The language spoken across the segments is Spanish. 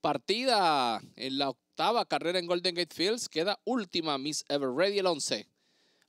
Partida en la octava carrera en Golden Gate Fields, queda última Miss Ever Ready el 11.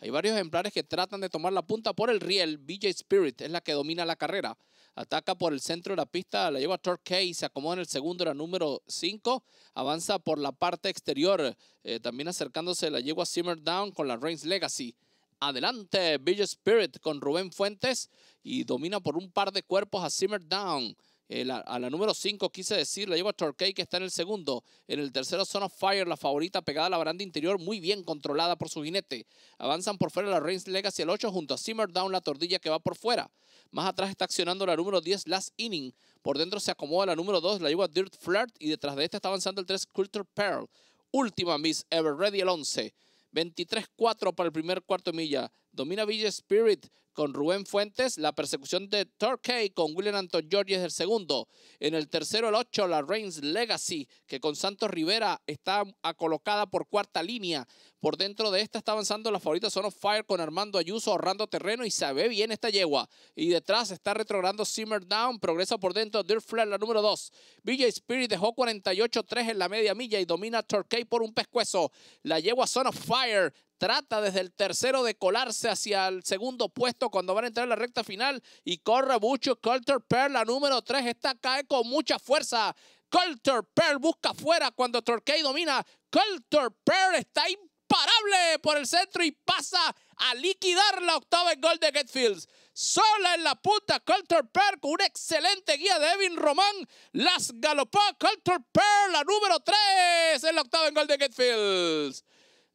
Hay varios ejemplares que tratan de tomar la punta por el riel. BJ Spirit es la que domina la carrera. Ataca por el centro de la pista, la lleva Torque y se acomoda en el segundo, la número 5. Avanza por la parte exterior, eh, también acercándose la yegua Simmer Down con la Reigns Legacy. Adelante, BJ Spirit con Rubén Fuentes y domina por un par de cuerpos a Simmer Down. Eh, a la número 5, quise decir, la lleva Torquay, que está en el segundo. En el tercero, Son of Fire, la favorita, pegada a la baranda interior, muy bien controlada por su jinete. Avanzan por fuera la Reigns Legacy el 8, junto a Simmer Down, la tordilla que va por fuera. Más atrás está accionando la número 10, Last Inning. Por dentro se acomoda la número 2, la lleva Dirt Flirt, y detrás de esta está avanzando el 3, Culture Pearl. Última Miss Ever Ready, el 11. 23-4 para el primer cuarto de milla. Domina Villa Spirit con Rubén Fuentes, la persecución de Torque con William Anton Georges es el segundo. En el tercero, el ocho, la Reigns Legacy, que con Santos Rivera está colocada por cuarta línea. Por dentro de esta está avanzando la favorita Son of Fire con Armando Ayuso ahorrando terreno y se ve bien esta yegua. Y detrás está retrogrando Simmer Down, progresa por dentro Dirt Flair, la número dos. Villa Spirit dejó 48-3 en la media milla y domina Torque por un pescuezo. La yegua Son of Fire Trata desde el tercero de colarse hacia el segundo puesto cuando van a entrar en la recta final. Y corre mucho Colter Pearl, la número 3. Está cae con mucha fuerza. Colter Pearl busca fuera cuando Torquay domina. Colter Pearl está imparable por el centro y pasa a liquidar la octava en gol de Getfields. Sola en la punta, Colter Pearl con una excelente guía de Evin Román. Las galopó Colter Pearl, la número 3 en la octava en gol de Getfields.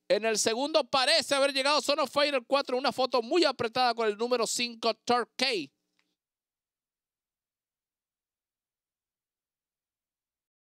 En el segundo parece haber llegado Son of 4, una foto muy apretada con el número 5 Turkey.